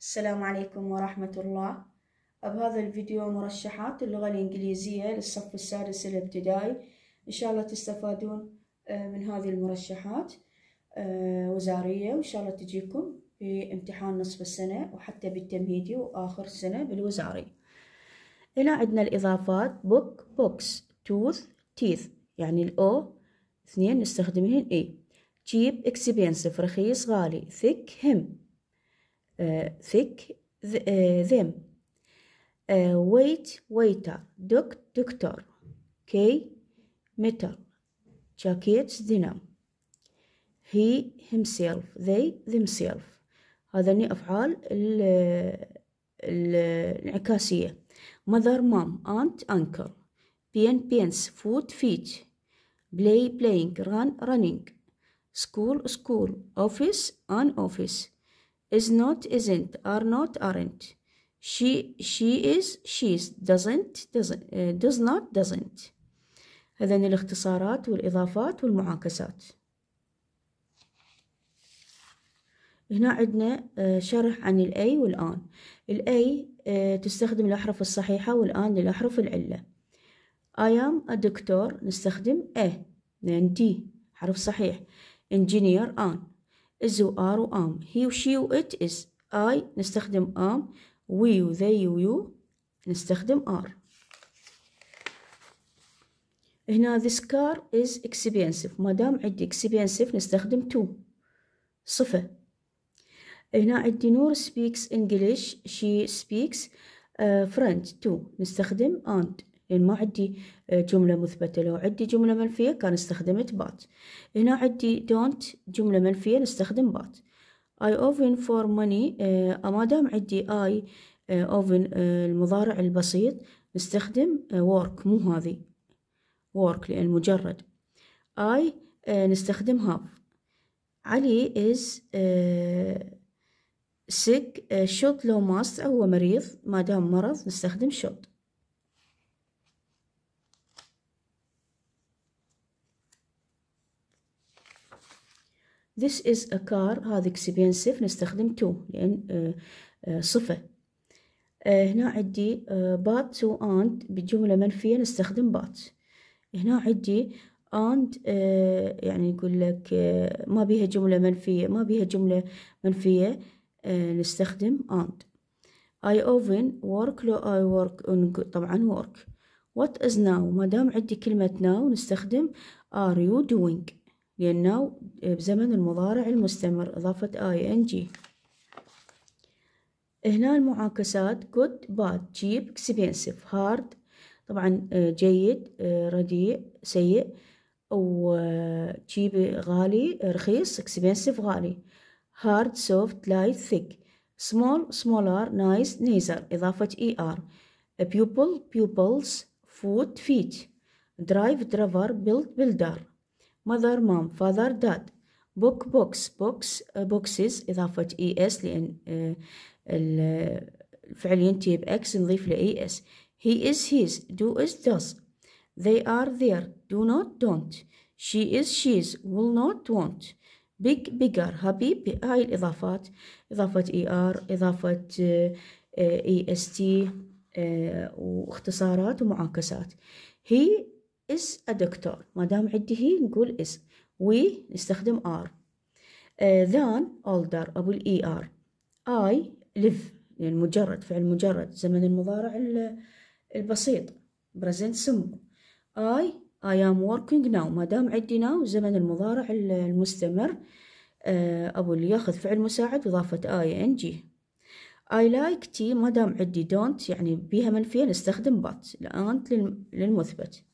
السلام عليكم ورحمة الله بهذا الفيديو مرشحات اللغة الإنجليزية للصف السادس الابتدائي إن شاء الله تستفادون آه، من هذه المرشحات آه، وزارية وإن شاء الله تجيكم في امتحان نصف السنة وحتى بالتمهيدي وآخر السنة بالوزاري هنا عندنا الإضافات book books tooth teeth يعني الأو اثنين نستخدمهن إي cheap expensive رخيص غالي thick him thick them wait waiter doc doctor k metal jacket denim he himself they themselves هذني أفعال الانعكاسية mother mom aunt uncle pen pens foot feet play playing run running school school office an office is not isn't are not aren't she she is she's doesn't does uh, does not doesn't هذا الاختصارات والإضافات والمعاكسات هنا عندنا eh, شرح عن الأي والآن الأي eh, تستخدم الأحرف الصحيحة والآن للأحرف العلة I am a doctor نستخدم أ لأن دي حرف صحيح engineer آن is و are و am he و she و it is I نستخدم am we و they و you نستخدم are هنا this car is expensive مادام عندي expensive نستخدم to صفة هنا عندي نور speaks English she speaks uh, French to نستخدم and لأن ما عندي آه، جملة مثبتة لو عندي جملة منفية كان استخدمت بات هنا عندي دونت جملة منفية نستخدم بات I اوفن for money آه، اما دام عندي I اوفن آه، المضارع البسيط نستخدم work مو هذه work لأن مجرد I نستخدم have علي is sick شوت لو ماست هو مريض ما دام مرض نستخدم شوت This is a car هذا expensive نستخدم to لأن آه، آه، صفة آه، هنا عندي but to and بجملة منفية نستخدم but هنا عندي and يعني يقول لك ما بيها جملة منفية ما بيها جملة منفية نستخدم and I often work لو I work طبعا work what is now ما دام عندي كلمة now نستخدم are you doing لأنه بزمن المضارع المستمر إضافة ing هنا المعاكسات good bad cheap expensive hard طبعا جيد رديء سيء أو cheap غالي رخيص expensive غالي hard soft light thick small smaller nice nasal إضافة er pupil pupils foot feet drive driver build builder mother mom father dad book books box boxes إضافة es لأن الفعل ينتهي بx نضيف له es he is his do is does they are there do not don't she is she's will not want big bigger happy هاي الإضافات إضافة er إضافة est واختصارات ومعاكسات he is a doctor ما دام عندي هي نقول is we نستخدم are uh, than older أبو الإي ER I live يعني مجرد فعل مجرد زمن المضارع البسيط present simple I I am working now ما دام عندي now زمن المضارع المستمر أبو آه، اللي ياخذ فعل مساعد إضافة ing I like tea ما دام عندي don't يعني بيها منفية نستخدم but الآن للمثبت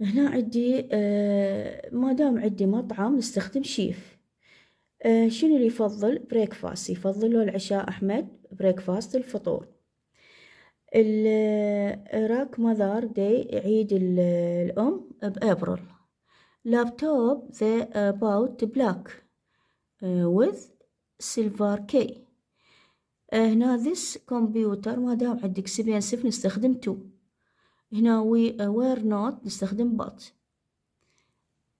هنا عندي آه، ما دام عندي مطعم نستخدم شيف آه، شنو اللي يفضل بريكفاست يفضل له العشاء أحمد بريكفاست الفطور الراك آه، مذار دي عيد الأم بأبريل لابتوب ذا باوت بلاك وذ سيلفر كي هنا ذس كمبيوتر ما دام عندك سبين سف نستخدم تو هنا وي وير نوت نستخدم بات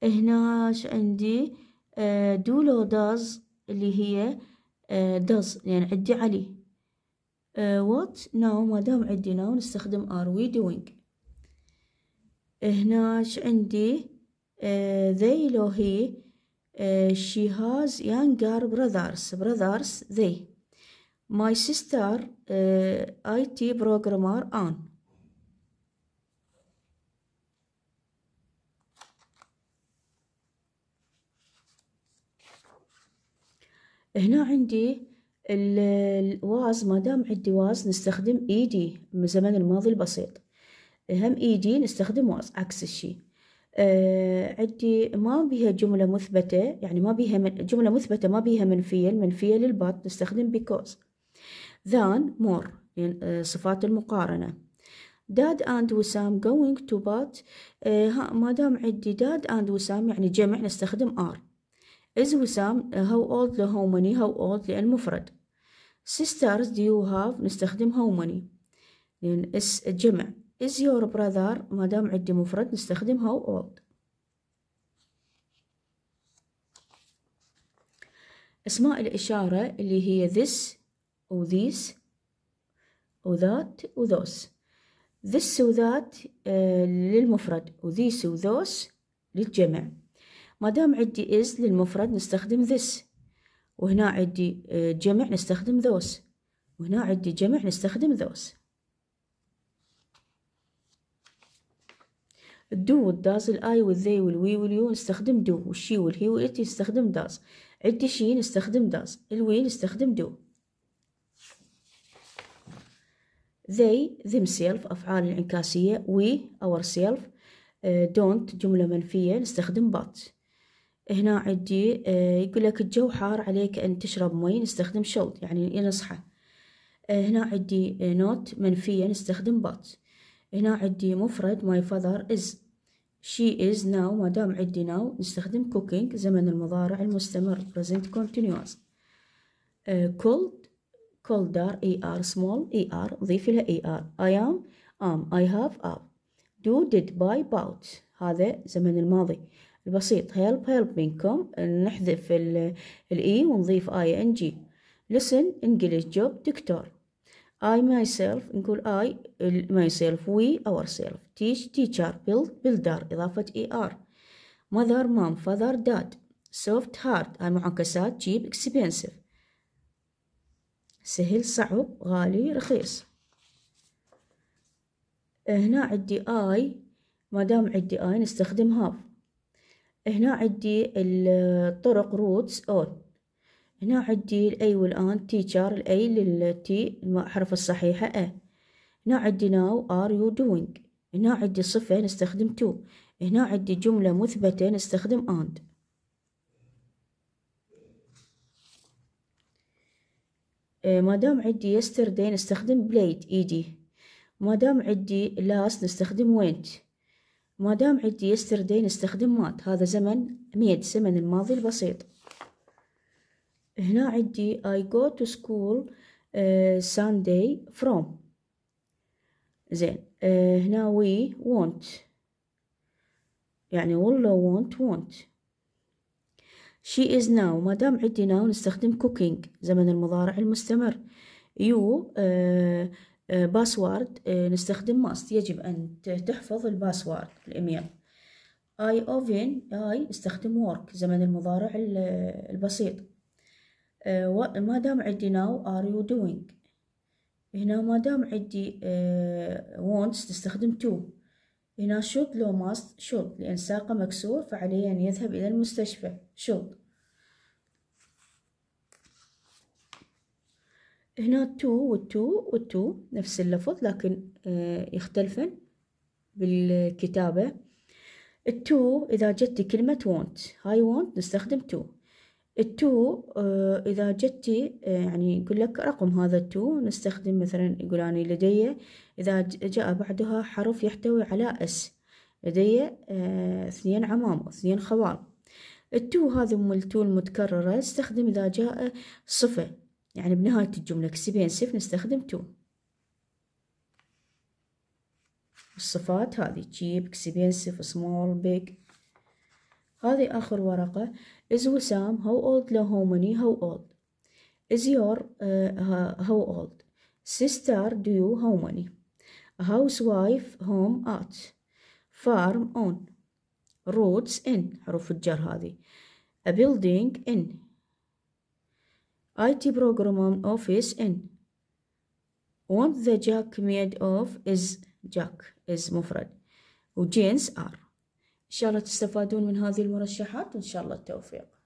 هنا عندي دو آه، لو داز اللي هي داز آه، يعني عندي علي وات آه، ناو ما دام عندي ناو نستخدم ار وي دوينج هنا عندي ذي لو هي she has younger brothers brothers they my sister IT programmer on هنا عندي الواز ما دام عندي واز نستخدم ايدي e من زمن الماضي البسيط هم ايدي e نستخدم واز عكس الشي آه عندي ما بيها جملة مثبتة يعني ما بيها من جملة مثبتة ما بيها منفية المنفية للبط نستخدم بيكوز ذان مور يعني آه، صفات المقارنة داد أند وسام going to بات آه، ما دام عندي داد أند وسام يعني جمع نستخدم ار is وسام how old the how many how old للمفرد sisters do you have نستخدم how many لأن is الجمع is your brother ما دام عندي مفرد نستخدم how old أسماء الإشارة اللي هي this و these و that و those this و that للمفرد و these و those للجمع ما دام عندي is للمفرد نستخدم this وهنا عندي آه، جمع نستخدم those وهنا عندي جمع نستخدم those do والداز الاي والذي والوي واليو نستخدم do والشي والهي والتي نستخدم داز عندي she نستخدم داز الوي نستخدم do they themselves أفعال الانعكاسية we ourselves uh, آه، don't جملة منفية نستخدم but هنا عندي آه، يقول لك الجو حار عليك أن تشرب مي نستخدم شوت يعني ينصحه آه، هنا عندي آه، نوت منفية نستخدم بات هنا عندي مفرد my father is she is now ما دام عندي now نستخدم cooking زمن المضارع المستمر present continuous cold إي آر سمول إي آر ضيف لها آر I am am I have up do did by about هذا زمن الماضي البسيط help help helpingكم نحذف الاي ونضيف اي ان جي listen English job دكتور I myself نقول I myself we ourselves teach teacher build builder إضافة er mother mom father dad soft hard هاي معكسات cheap expensive سهل صعب غالي رخيص هنا عندي I ما دام عندي I نستخدم have هنا عندي الطرق روتس اول هنا عندي الاي والان تيشر الاي للتي الحرف الصحيحة اه هنا عندي ناو ار يو دوينج هنا عندي صفة نستخدم تو هنا عندي جملة مثبتة نستخدم اند آه، ما دام عندي يستردي نستخدم بلايد ايدي ما دام عندي لاست نستخدم وينت ما دام عندي يستردي نستخدم مات هذا زمن ميد زمن الماضي البسيط هنا عندي I go to school uh, Sunday from زين uh, هنا we want يعني والله want want she is now ما دام عندي now نستخدم cooking زمن المضارع المستمر you uh, باسورد آه، نستخدم ماست يجب أن تحفظ الباسورد الإيميل اي اوفن اي استخدم ورك زمن المضارع البسيط آه، ما دام عندي ناو ار يو doing هنا ما دام عندي وونتس آه، تستخدم تو هنا شوت لو ماست شوت لأن ساقه مكسور فعليه أن يذهب إلى المستشفى شوت هنا تو والتو والتو نفس اللفظ لكن آه، يختلفن بالكتابة التو إذا جتي كلمة want هاي want نستخدم تو التو آه، إذا جتي آه، يعني يقول لك رقم هذا التو نستخدم مثلا يقول أنا لدي إذا جاء بعدها حرف يحتوي على اس لدي اثنين عمام اثنين خوال التو هذا أم التو المتكررة استخدم إذا جاء صفة يعني بنهاية الجملة expensive نستخدم to الصفات هذه cheap expensive small big هذه آخر ورقة is وسام how old له how many how old is your uh, how old sister do you how many housewife home at farm on roads in حروف الجر هذه a building in IT program office in What the jack made of is jack is مفرد وجينز are إن شاء الله تستفادون من هذه المرشحات وإن شاء الله التوفيق